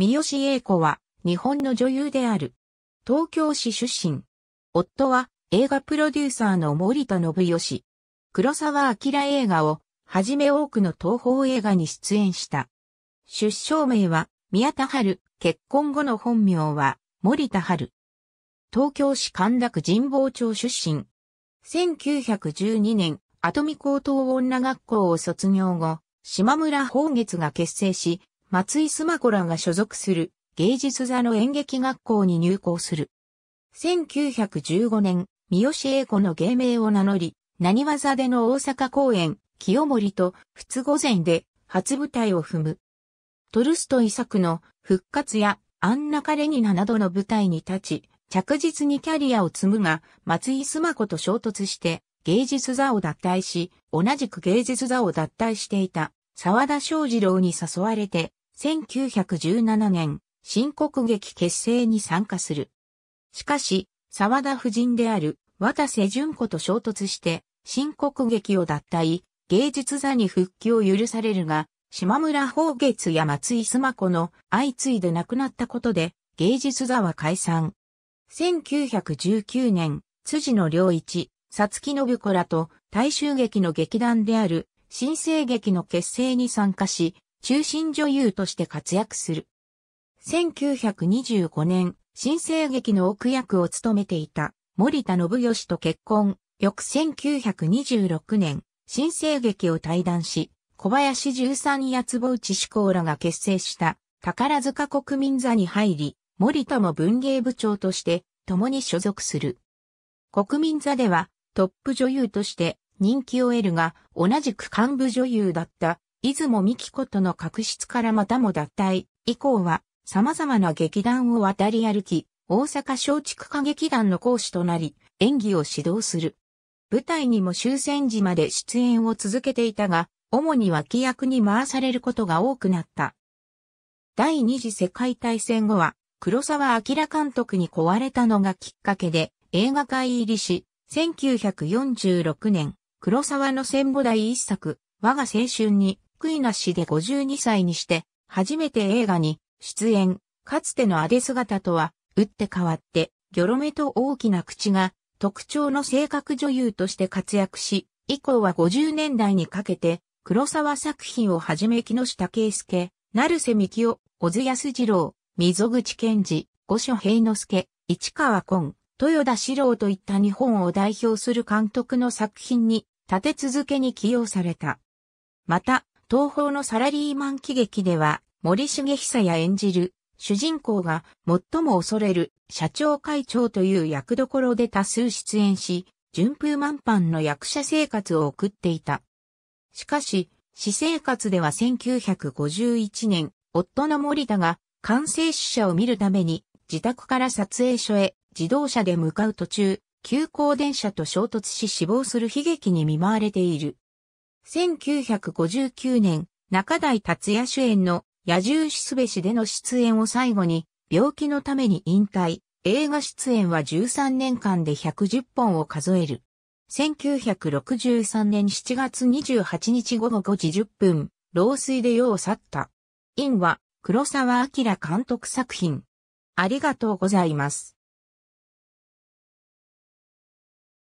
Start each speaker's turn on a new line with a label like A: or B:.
A: 三好英子は日本の女優である。東京市出身。夫は映画プロデューサーの森田信義。黒沢明映画をはじめ多くの東宝映画に出演した。出生名は宮田春、結婚後の本名は森田春。東京市神田区神保町出身。1912年、トミ高等女学校を卒業後、島村宝月が結成し、松井須磨子らが所属する芸術座の演劇学校に入校する。1915年、三好英子の芸名を名乗り、何技での大阪公演、清盛と仏御前で初舞台を踏む。トルストイ作の復活やアンナ・カレニナなどの舞台に立ち、着実にキャリアを積むが、松井須磨子と衝突して芸術座を脱退し、同じく芸術座を脱退していた沢田昌二郎に誘われて1917年、新国劇結成に参加する。しかし、沢田夫人である渡瀬淳子と衝突して、新国劇を脱退、芸術座に復帰を許されるが、島村宝月や松井須磨子の相次いで亡くなったことで、芸術座は解散。1919年、辻野良一、さつき信子らと大衆劇の劇団である新生劇の結成に参加し、中心女優として活躍する。1925年、新生劇の奥役を務めていた森田信義と結婚。翌1926年、新生劇を退団し、小林十三や坪内志功らが結成した宝塚国民座に入り、森田も文芸部長として共に所属する。国民座ではトップ女優として人気を得るが、同じく幹部女優だった出雲美希子との確執からまたも脱退、以降は様々な劇団を渡り歩き、大阪松竹歌劇団の講師となり、演技を指導する。舞台にも終戦時まで出演を続けていたが、主に脇役に回されることが多くなった。第二次世界大戦後は、黒沢明監督に壊れたのがきっかけで、映画界入りし、1946年、黒沢の戦後第一作、我が青春に福井なしで52歳にして、初めて映画に出演、かつてのアデ姿とは、打って変わって、ギョロ目と大きな口が特徴の性格女優として活躍し、以降は50年代にかけて、黒沢作品をはじめ木下圭介、成瀬希夫、小津安二郎、溝口健二、五所平之助、市川昆、豊田史郎といった日本を代表する監督の作品に立て続けに起用された。また、東方のサラリーマン喜劇では、森重久也演じる、主人公が最も恐れる社長会長という役どころで多数出演し、順風満帆の役者生活を送っていた。しかし、私生活では1951年、夫の森田が完成死者を見るために自宅から撮影所へ自動車で向かう途中、急行電車と衝突し死亡する悲劇に見舞われている。1959年、中台達也主演の野獣しすべしでの出演を最後に、病気のために引退、映画出演は13年間で110本を数える。1963年7月28日午後5時10分、老衰で世を去った。インは黒沢明監督作品。ありがとうございます。